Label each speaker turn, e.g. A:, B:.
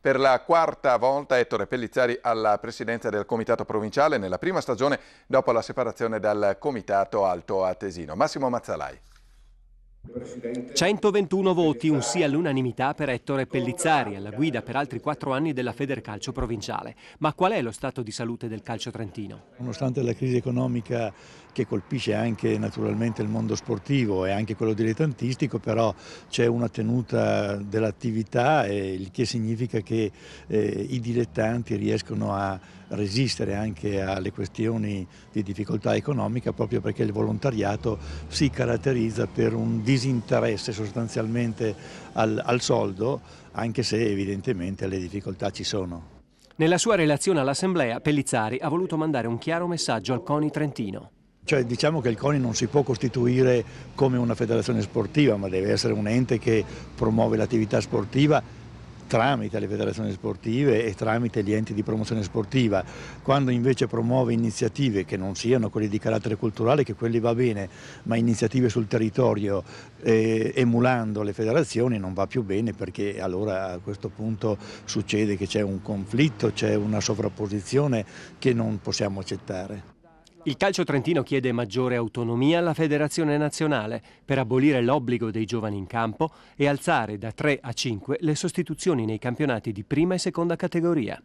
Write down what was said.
A: Per la quarta volta Ettore Pellizzari alla presidenza del Comitato Provinciale nella prima stagione dopo la separazione dal Comitato Alto Atesino. Massimo Mazzalai.
B: 121 voti, un sì all'unanimità per Ettore Pellizzari, alla guida per altri quattro anni della Federcalcio provinciale. Ma qual è lo stato di salute del calcio trentino?
C: Nonostante la crisi economica che colpisce anche naturalmente il mondo sportivo e anche quello dilettantistico, però c'è una tenuta dell'attività, il che significa che eh, i dilettanti riescono a resistere anche alle questioni di difficoltà economica proprio perché il volontariato si caratterizza per un dilettante disinteresse sostanzialmente al, al soldo, anche se evidentemente le difficoltà ci sono.
B: Nella sua relazione all'Assemblea,
C: Pellizzari ha voluto mandare un chiaro messaggio al CONI Trentino. Cioè, diciamo che il CONI non si può costituire come una federazione sportiva, ma deve essere un ente che promuove l'attività sportiva tramite le federazioni sportive e tramite gli enti di promozione sportiva. Quando invece promuove iniziative che non siano quelle di carattere culturale, che quelli va bene, ma iniziative sul territorio eh, emulando le federazioni non va più bene perché allora a questo punto succede che c'è un conflitto, c'è una sovrapposizione che non possiamo accettare.
B: Il calcio trentino chiede maggiore autonomia alla federazione nazionale per abolire l'obbligo dei giovani in campo e alzare da 3 a 5 le sostituzioni nei campionati di prima e seconda categoria.